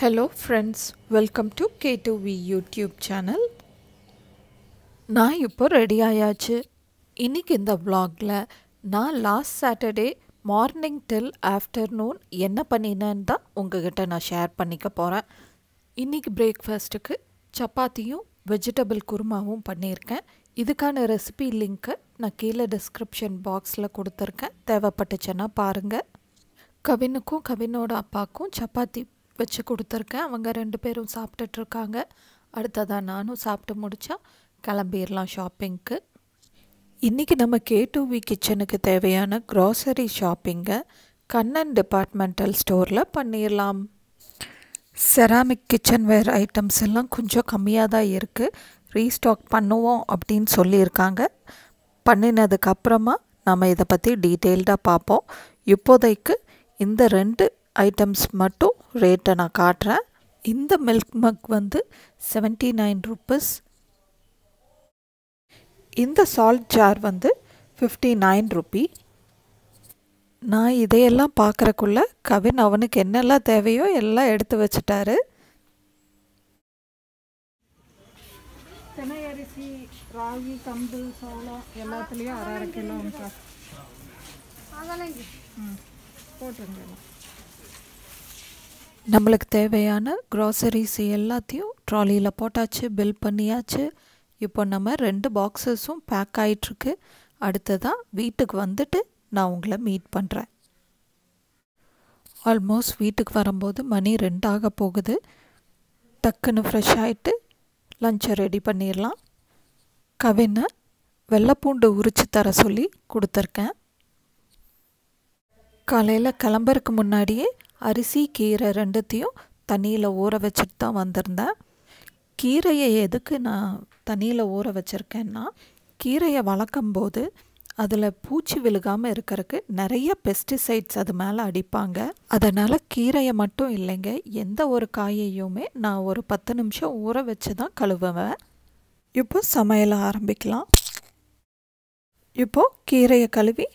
hello friends welcome to K to V YouTube channel நான் இப்போ ready ஆயாச்சு இன்றைக்கி இந்த வ்ளாகில் நான் last Saturday morning till afternoon என்ன பண்ணினேன்னு தான் உங்ககிட்ட நான் ஷேர் பண்ணிக்க போகிறேன் இன்றைக்கி பிரேக்ஃபாஸ்ட்டுக்கு சப்பாத்தியும் வெஜிடபிள் குருமாவும் பண்ணியிருக்கேன் இதுக்கான ரெசிபி லிங்க்கை நான் கீழே டிஸ்கிரிப்ஷன் பாக்ஸில் கொடுத்துருக்கேன் தேவைப்பட்டுச்சுன்னா பாருங்கள் கவினுக்கும் கவினோட அப்பாவுக்கும் சப்பாத்தி வச்சு கொடுத்துருக்கேன் அவங்க ரெண்டு பேரும் சாப்பிட்டுட்ருக்காங்க அடுத்ததாக நானும் சாப்பிட்டு முடித்தா கிளம்பிடலாம் ஷாப்பிங்க்கு இன்றைக்கி நம்ம கே வி கிச்சனுக்கு தேவையான க்ராசரி ஷாப்பிங்கை கண்ணன் டிபார்ட்மெண்டல் ஸ்டோரில் பண்ணிடலாம் செராமிக் கிச்சன் வேர் ஐட்டம்ஸ் எல்லாம் கொஞ்சம் கம்மியாக தான் இருக்குது ரீஸ்டாக் பண்ணுவோம் அப்படின்னு சொல்லியிருக்காங்க பண்ணினதுக்கப்புறமா நம்ம இதை பற்றி டீட்டெயில்டாக பார்ப்போம் இப்போதைக்கு இந்த ரெண்டு ஐட்டம்ஸ் மட்டும் ரேட்டை நான் காட்டுறேன் இந்த மில்க் மக் வந்து செவன்ட்டி நைன் ருப்பீஸ் இந்த சால்ட் ஜார் வந்து ஃபிஃப்டி நைன் ருப்பி நான் இதையெல்லாம் பார்க்குறக்குள்ள கவின் அவனுக்கு என்னெல்லாம் தேவையோ எல்லாம் எடுத்து வச்சுட்டாரு அரிசி ராகி கம்பு சோளம் எல்லாத்துலேயும் அரை அரை போட்டுருங்க நம்மளுக்கு தேவையான க்ராசரிஸ் எல்லாத்தையும் ட்ராலியில் போட்டாச்சு பில் பண்ணியாச்சு இப்போ நம்ம ரெண்டு பாக்ஸஸும் பேக் ஆகிட்டுருக்கு அடுத்ததான் வீட்டுக்கு வந்துட்டு நான் உங்களை மீட் பண்ணுறேன் ஆல்மோஸ்ட் வீட்டுக்கு வரும்போது மணி ரெண்டாக போகுது டக்குன்னு ஃப்ரெஷ் ஆகிட்டு லஞ்சை ரெடி பண்ணிடலாம் கவினை வெள்ளைப்பூண்டு உரித்து தர சொல்லி கொடுத்துருக்கேன் காலையில் கிளம்புறதுக்கு முன்னாடியே அரிசி கீரை ரெண்டுத்தையும் தண்ணியில் ஊற வச்சுட்டு தான் வந்திருந்தேன் கீரையை எதுக்கு நான் தண்ணியில் ஊற வச்சுருக்கேன்னா கீரையை வளர்க்கும்போது அதில் பூச்சி விழுகாமல் இருக்கிறதுக்கு நிறைய பெஸ்டிசைட்ஸ் அது மேலே அடிப்பாங்க அதனால் கீரையை மட்டும் இல்லைங்க எந்த ஒரு காயையுமே நான் ஒரு பத்து நிமிஷம் ஊற வச்சு தான் கழுவுவேன் இப்போ சமையல ஆரம்பிக்கலாம் இப்போது கீரையை கழுவி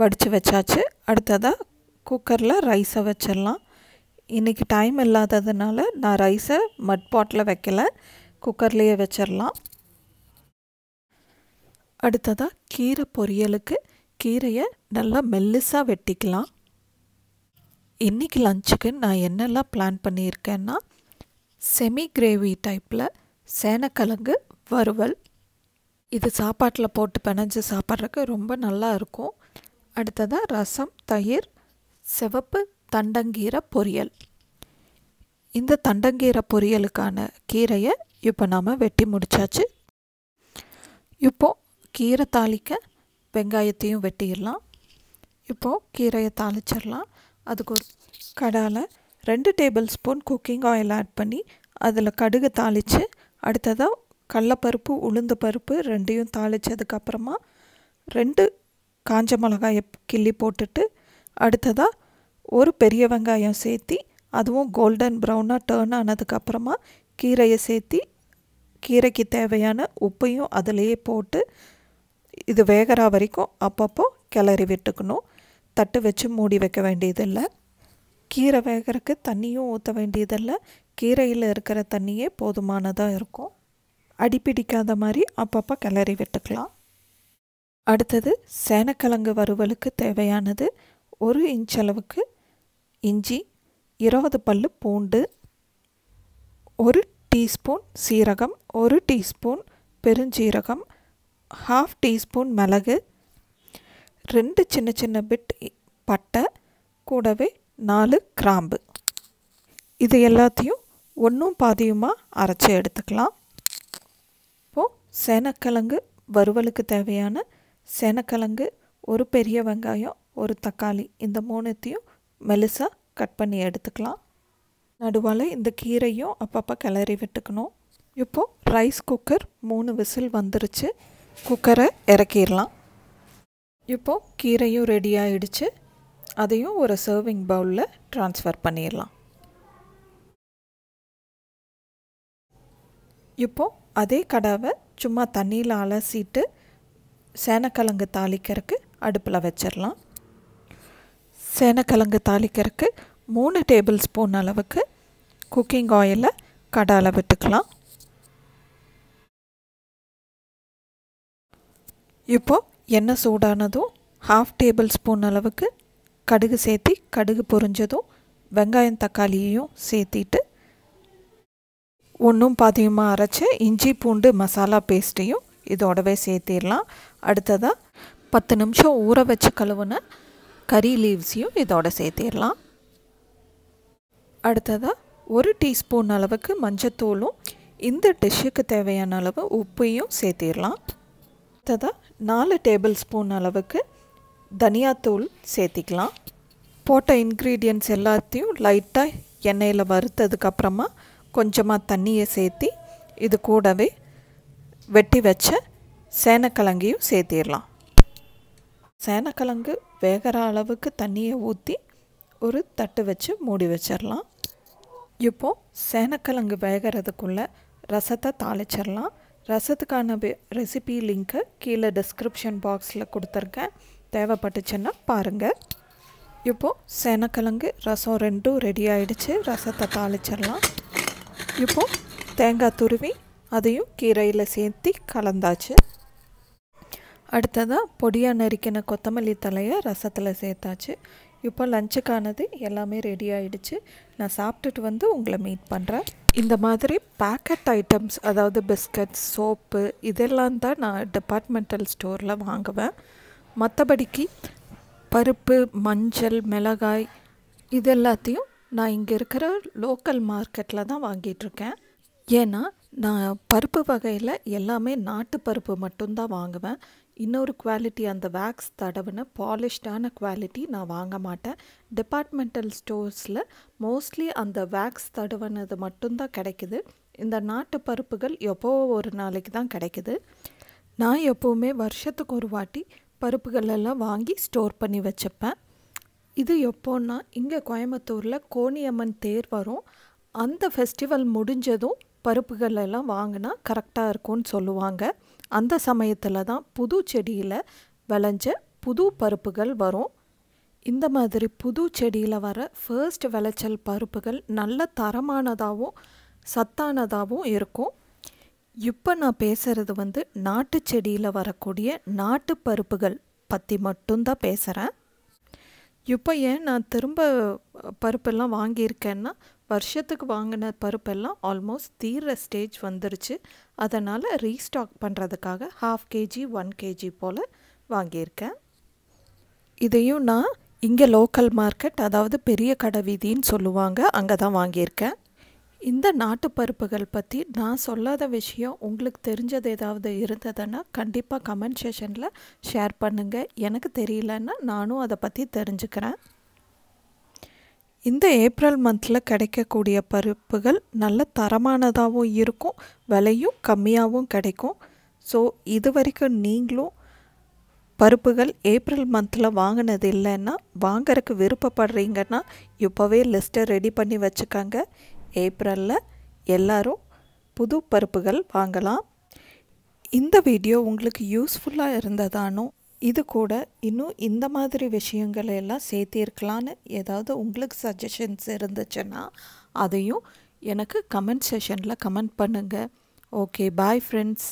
வடித்து வச்சாச்சு அடுத்ததாக குக்கரில் ரைஸை வச்சிடலாம் இன்றைக்கி டைம் இல்லாததுனால நான் ரைஸை மட் பாட்டில் வைக்கலை குக்கர்லேயே வச்சிடலாம் அடுத்ததாக கீரை பொரியலுக்கு கீரையை நல்லா மெல்லிசாக வெட்டிக்கலாம் இன்றைக்கி லஞ்சுக்கு நான் என்னெல்லாம் பிளான் பண்ணியிருக்கேன்னா செமி கிரேவி டைப்பில் சேனக்கிழங்கு வறுவல் இது சாப்பாட்டில் போட்டு பிணைஞ்சு சாப்பிட்றதுக்கு ரொம்ப நல்லா இருக்கும் அடுத்ததாக ரசம் தயிர் சிவப்பு தண்டங்கீர பொரியல் இந்த தண்டங்கீர பொரியலுக்கான கீரையை இப்போ நாம் வெட்டி முடித்தாச்சு இப்போது கீரை தாளிக்க வெங்காயத்தையும் வெட்டிடலாம் இப்போது கீரையை தாளிச்சிடலாம் அதுக்கு ஒரு கடாயில் ரெண்டு tablespoon cooking oil add பண்ணி அதில் கடுகு தாளித்து அடுத்ததாக கடலப்பருப்பு உளுந்து பருப்பு ரெண்டையும் தாளித்ததுக்கப்புறமா ரெண்டு காஞ்ச மிளகாயை கிள்ளி போட்டுட்டு அடுத்ததாக ஒரு பெரிய வெங்காயம் சேர்த்தி அதுவும் கோல்டன் ப்ரௌனாக டேர்ன் ஆனதுக்கப்புறமா கீரையை சேர்த்தி கீரைக்கு தேவையான உப்பையும் அதிலேயே போட்டு இது வேகிற வரைக்கும் அப்பப்போ கிளறி விட்டுக்கணும் தட்டு வச்சு மூடி வைக்க வேண்டியதில்லை கீரை வேகிறதுக்கு தண்ணியும் ஊற்ற வேண்டியதில்லை கீரையில் இருக்கிற தண்ணியே போதுமானதாக இருக்கும் அடிப்பிடிக்காத மாதிரி அப்பப்போ கிளறி விட்டுக்கலாம் அடுத்தது சேனக்கிழங்கு வறுவலுக்கு தேவையானது ஒரு இன்ச் அளவுக்கு இஞ்சி இருபது பல் பூண்டு ஒரு டீஸ்பூன் சீரகம் ஒரு டீஸ்பூன் பெருஞ்சீரகம் ஹாஃப் டீஸ்பூன் மிளகு ரெண்டு சின்ன சின்ன பிட் பட்டை கூடவே நாலு கிராம்பு இது எல்லாத்தையும் ஒன்றும் பாதியுமாக அரைச்சி எடுத்துக்கலாம் இப்போது சேனக்கிழங்கு வறுவலுக்கு தேவையான சேனக்கிழங்கு ஒரு பெரிய வெங்காயம் ஒரு தக்காளி இந்த மூணுத்தையும் மெலுசாக கட் பண்ணி எடுத்துக்கலாம் நடுவால் இந்த கீரையும் அப்பப்போ கிளறி விட்டுக்கணும் இப்போது ரைஸ் குக்கர் மூணு விசில் வந்துருச்சு குக்கரை இறக்கிடலாம் இப்போது கீரையும் ரெடி ஆகிடுச்சு அதையும் ஒரு சர்விங் பவுலில் ட்ரான்ஸ்ஃபர் பண்ணிடலாம் இப்போது அதே கடாவை சும்மா தண்ணியில் அலசிட்டு சேனக்கிழங்கு தாளிக்கிறதுக்கு அடுப்பில் வச்சிடலாம் சேனக்கிழங்கு தாளிக்கிறதுக்கு மூணு டேபிள் ஸ்பூன் அளவுக்கு குக்கிங் ஆயிலை கடாயில் விட்டுக்கலாம் இப்போது எண்ணெய் சூடானதும் ஹாஃப் டேபிள் ஸ்பூன் அளவுக்கு கடுகு சேர்த்தி கடுகு பொரிஞ்சதும் வெங்காயம் தக்காளியையும் சேர்த்திட்டு ஒன்றும் பாதியுமாக அரைச்ச இஞ்சி பூண்டு மசாலா பேஸ்ட்டையும் இதோடவே சேர்த்திடலாம் அடுத்ததாக பத்து நிமிஷம் ஊற வச்சு கழுவுன கறி லீவ்ஸையும் இதோட சேர்த்திடலாம் அடுத்ததாக ஒரு டீஸ்பூன் அளவுக்கு மஞ்சத்தூளும் இந்த டிஷ்ஷுக்கு தேவையான அளவு உப்பையும் சேர்த்திடலாம் அடுத்ததாக நாலு டேபிள் ஸ்பூன் அளவுக்கு தனியாத்தூள் சேர்த்திக்கலாம் போட்ட இன்க்ரீடியன்ட்ஸ் எல்லாத்தையும் லைட்டாக எண்ணெயில் வறுத்ததுக்கப்புறமா கொஞ்சமாக தண்ணியை சேர்த்தி இது கூடவே வெட்டி வச்ச சேனக்கிழங்கையும் சேர்த்திடலாம் சேனக்கிழங்கு வேகிற அளவுக்கு தண்ணியை ஊற்றி ஒரு தட்டு வச்சு மூடி வச்சிடலாம் இப்போது சேனக்கிழங்கு வேகிறதுக்குள்ளே ரசத்தை தாளிச்சிடலாம் ரசத்துக்கான ரெசிபி லிங்க்கை கீழே டிஸ்கிரிப்ஷன் பாக்ஸில் கொடுத்துருக்கேன் தேவைப்பட்டுச்சுன்னா பாருங்கள் இப்போது சேனக்கிழங்கு ரசம் ரெண்டும் ரெடி ஆகிடுச்சு ரசத்தை தாளிச்சிடலாம் இப்போது தேங்காய் துருவி அதையும் கீரையில் சேர்த்து கலந்தாச்சு அடுத்ததாக பொடியாக நறுக்கின கொத்தமல்லி தலையை ரசத்தில் சேர்த்தாச்சு இப்போ லஞ்சுக்கானது எல்லாமே ரெடி ஆகிடுச்சு நான் சாப்பிட்டுட்டு வந்து உங்களை மீட் பண்ணுறேன் இந்த மாதிரி பேக்கெட் ஐட்டம்ஸ் அதாவது பிஸ்கட் சோப்பு இதெல்லாம் தான் நான் டிபார்ட்மெண்டல் ஸ்டோரில் வாங்குவேன் மற்றபடிக்கு பருப்பு மஞ்சள் மிளகாய் இது எல்லாத்தையும் நான் இங்கே இருக்கிற லோக்கல் மார்க்கெட்டில் தான் வாங்கிட்டுருக்கேன் ஏன்னா நான் பருப்பு வகையில் எல்லாமே நாட்டு பருப்பு மட்டும்தான் வாங்குவேன் இன்னொரு குவாலிட்டி அந்த வேக்ஸ் தடவுன பாலிஷ்டான குவாலிட்டி நான் வாங்க மாட்டேன் டிபார்ட்மெண்டல் ஸ்டோர்ஸில் மோஸ்ட்லி அந்த வேக்ஸ் தடவுனது மட்டும்தான் கிடைக்குது இந்த நாட்டு பருப்புகள் எப்போ ஒரு நாளைக்கு தான் கிடைக்குது நான் எப்போவுமே வருஷத்துக்கு ஒரு வாட்டி பருப்புகளெல்லாம் வாங்கி ஸ்டோர் பண்ணி வச்சுப்பேன் இது எப்போன்னா இங்கே கோயம்புத்தூரில் கோணியம்மன் தேர் வரும் அந்த ஃபெஸ்டிவல் முடிஞ்சதும் பருப்புகள் எல்லாம் வாங்கினா கரெக்டாக இருக்கும்னு சொல்லுவாங்க அந்த சமயத்தில் தான் புது செடியில் விளைஞ்ச புது பருப்புகள் வரும் இந்த மாதிரி புது செடியில் வர ஃபர்ஸ்ட் விளைச்சல் பருப்புகள் நல்ல தரமானதாகவும் சத்தானதாகவும் இருக்கும் இப்போ நான் பேசுகிறது வந்து நாட்டு செடியில் வரக்கூடிய நாட்டு பருப்புகள் பற்றி மட்டும்தான் பேசுகிறேன் இப்போ ஏன் நான் திரும்ப பருப்பெல்லாம் வாங்கியிருக்கேன்னா வருஷத்துக்கு வாங்கின பருப்பெல்லாம் ஆல்மோஸ்ட் தீர்ற ஸ்டேஜ் வந்துருச்சு அதனால் ரீஸ்டாக் பண்ணுறதுக்காக ஹாஃப் கேஜி ஒன் கேஜி போல் வாங்கியிருக்கேன் இதையும் நான் இங்கே லோக்கல் மார்க்கெட் அதாவது பெரிய கடை வீதின்னு சொல்லுவாங்க அங்கே தான் வாங்கியிருக்கேன் இந்த நாட்டு பருப்புகள் பற்றி நான் சொல்லாத விஷயம் உங்களுக்கு தெரிஞ்சது ஏதாவது இருந்ததுன்னா கண்டிப்பாக கமெண்ட் செஷனில் ஷேர் பண்ணுங்கள் எனக்கு தெரியலன்னா நானும் அதை பற்றி தெரிஞ்சுக்கிறேன் இந்த ஏப்ரல் மந்தில் கிடைக்கக்கூடிய பருப்புகள் நல்ல தரமானதாகவும் இருக்கும் விலையும் கம்மியாகவும் கிடைக்கும் ஸோ இது வரைக்கும் நீங்களும் பருப்புகள் ஏப்ரல் மந்தில் வாங்கினது இல்லைன்னா வாங்கறதுக்கு விருப்பப்படுறீங்கன்னா இப்போவே லிஸ்ட்டை ரெடி பண்ணி வச்சுக்கோங்க ஏப்ரலில் எல்லோரும் புது பருப்புகள் வாங்கலாம் இந்த வீடியோ உங்களுக்கு யூஸ்ஃபுல்லாக இருந்ததானோ இது கூட இன்னும் இந்த மாதிரி விஷயங்களை எல்லாம் சேர்த்திருக்கலான்னு ஏதாவது உங்களுக்கு சஜஷன்ஸ் இருந்துச்சுன்னா அதையும் எனக்கு கமெண்ட் செஷனில் கமெண்ட் பண்ணுங்கள் ஓகே பாய் ஃப்ரெண்ட்ஸ்